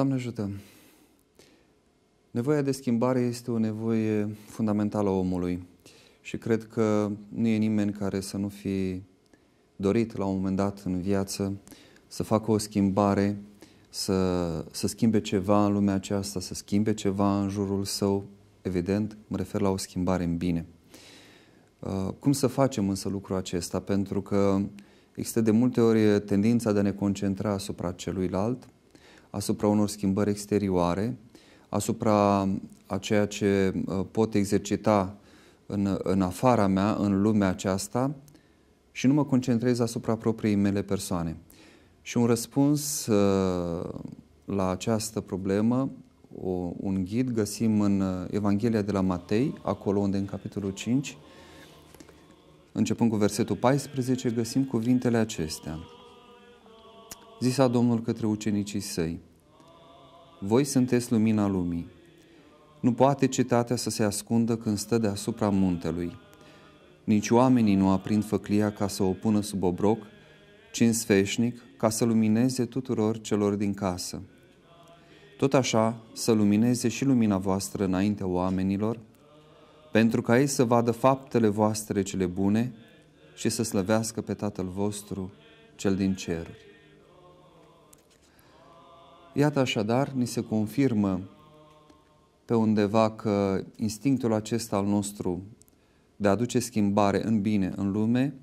Doamne ajută! Nevoia de schimbare este o nevoie fundamentală a omului și cred că nu e nimeni care să nu fi dorit la un moment dat în viață să facă o schimbare, să, să schimbe ceva în lumea aceasta, să schimbe ceva în jurul său. Evident, mă refer la o schimbare în bine. Uh, cum să facem însă lucrul acesta? Pentru că există de multe ori tendința de a ne concentra asupra celuilalt, asupra unor schimbări exterioare, asupra a ceea ce uh, pot exercita în, în afara mea, în lumea aceasta și nu mă concentrez asupra propriei mele persoane. Și un răspuns uh, la această problemă, o, un ghid, găsim în uh, Evanghelia de la Matei, acolo unde în capitolul 5, începând cu versetul 14, găsim cuvintele acestea zisa Domnul către ucenicii săi, Voi sunteți lumina lumii. Nu poate cetatea să se ascundă când stă deasupra muntelui. Nici oamenii nu aprind făclia ca să o pună sub obroc, ci în sfeșnic, ca să lumineze tuturor celor din casă. Tot așa să lumineze și lumina voastră înaintea oamenilor, pentru ca ei să vadă faptele voastre cele bune și să slăvească pe Tatăl vostru cel din ceruri. Iată așadar, ni se confirmă pe undeva că instinctul acesta al nostru de a aduce schimbare în bine în lume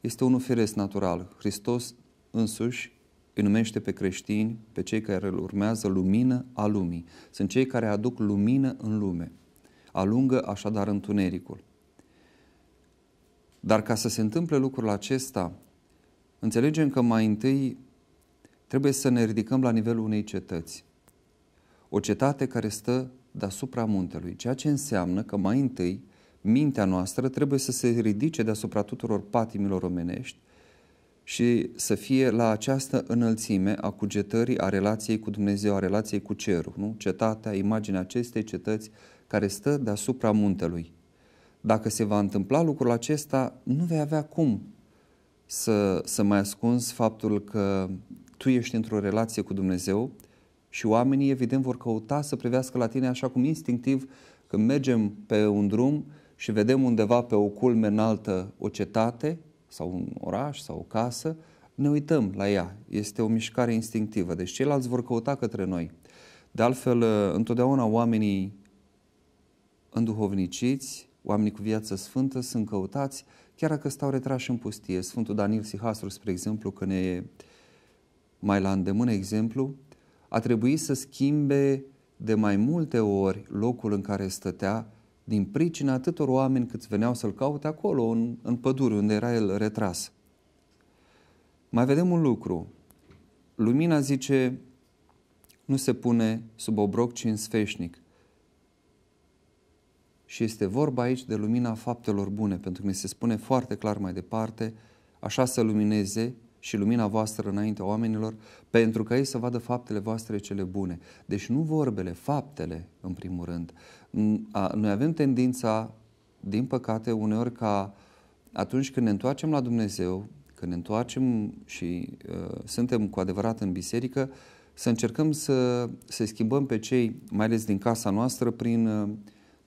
este unul firesc natural. Hristos însuși îi numește pe creștini, pe cei care îl urmează, lumină a lumii. Sunt cei care aduc lumină în lume. Alungă așadar întunericul. Dar ca să se întâmple lucrul acesta, înțelegem că mai întâi Trebuie să ne ridicăm la nivelul unei cetăți. O cetate care stă deasupra muntelui, ceea ce înseamnă că mai întâi mintea noastră trebuie să se ridice deasupra tuturor patimilor omenești și să fie la această înălțime a cugetării a relației cu Dumnezeu, a relației cu cerul, nu? Cetatea, imaginea acestei cetăți care stă deasupra muntelui. Dacă se va întâmpla lucrul acesta, nu vei avea cum să, să mai ascunzi faptul că tu ești într-o relație cu Dumnezeu și oamenii evident vor căuta să privească la tine așa cum instinctiv când mergem pe un drum și vedem undeva pe o culme înaltă o cetate sau un oraș sau o casă, ne uităm la ea. Este o mișcare instinctivă. Deci ceilalți vor căuta către noi. De altfel, ă, întotdeauna oamenii înduhovniciți, oamenii cu viață sfântă, sunt căutați chiar dacă stau retrași în pustie. Sfântul Daniel Sihastru, spre exemplu, când e mai la îndemână exemplu, a trebuit să schimbe de mai multe ori locul în care stătea din pricina atâtor oameni cât veneau să-l caute acolo, în, în pădure, unde era el retras. Mai vedem un lucru. Lumina zice, nu se pune sub obroc, ci în sfeșnic. Și este vorba aici de lumina faptelor bune, pentru că ne se spune foarte clar mai departe, așa să lumineze și lumina voastră înaintea oamenilor, pentru ca ei să vadă faptele voastre cele bune. Deci nu vorbele, faptele, în primul rând. Noi avem tendința, din păcate, uneori ca atunci când ne întoarcem la Dumnezeu, când ne întoarcem și uh, suntem cu adevărat în biserică, să încercăm să, să schimbăm pe cei, mai ales din casa noastră, prin uh,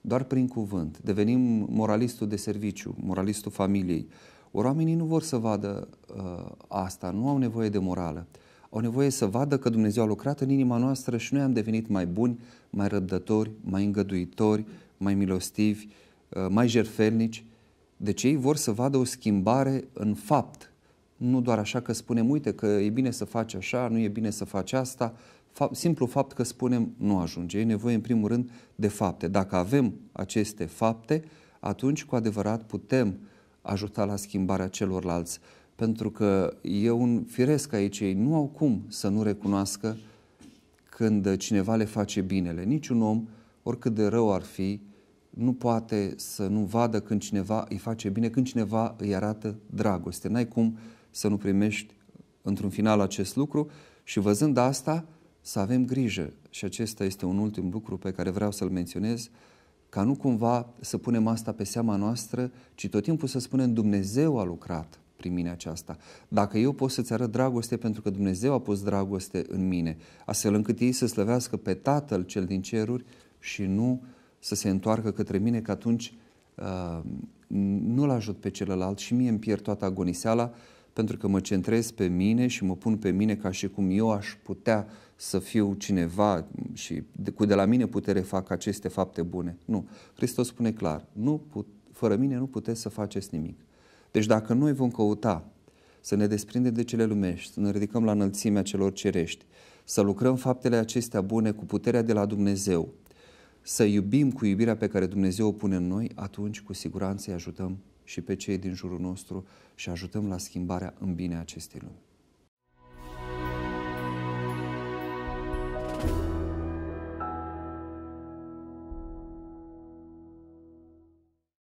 doar prin cuvânt. Devenim moralistul de serviciu, moralistul familiei, Oamenii nu vor să vadă uh, asta, nu au nevoie de morală. Au nevoie să vadă că Dumnezeu a lucrat în inima noastră și noi am devenit mai buni, mai răbdători, mai îngăduitori, mai milostivi, uh, mai jerfelnici. Deci ei vor să vadă o schimbare în fapt, nu doar așa că spunem, uite că e bine să faci așa, nu e bine să faci asta, fapt, simplu fapt că spunem nu ajunge. E nevoie, în primul rând, de fapte. Dacă avem aceste fapte, atunci, cu adevărat, putem ajuta la schimbarea celorlalți. Pentru că e un firesc aici, ei nu au cum să nu recunoască când cineva le face binele. Niciun om, oricât de rău ar fi, nu poate să nu vadă când cineva îi face bine, când cineva îi arată dragoste. N-ai cum să nu primești într-un final acest lucru și văzând asta, să avem grijă. Și acesta este un ultim lucru pe care vreau să-l menționez, ca nu cumva să punem asta pe seama noastră, ci tot timpul să spunem Dumnezeu a lucrat prin mine aceasta. Dacă eu pot să-ți arăt dragoste pentru că Dumnezeu a pus dragoste în mine, astfel încât ei să slăvească pe Tatăl cel din ceruri și nu să se întoarcă către mine, că atunci uh, nu-l ajut pe celălalt și mie îmi pierd toată agoniseala pentru că mă centrez pe mine și mă pun pe mine ca și cum eu aș putea să fiu cineva și cu de la mine putere fac aceste fapte bune. Nu. Hristos spune clar, nu put, fără mine nu puteți să faceți nimic. Deci dacă noi vom căuta să ne desprindem de cele lumești, să ne ridicăm la înălțimea celor cerești, să lucrăm faptele acestea bune cu puterea de la Dumnezeu, să iubim cu iubirea pe care Dumnezeu o pune în noi, atunci cu siguranță îi ajutăm și pe cei din jurul nostru și ajutăm la schimbarea în bine a acestei lumi.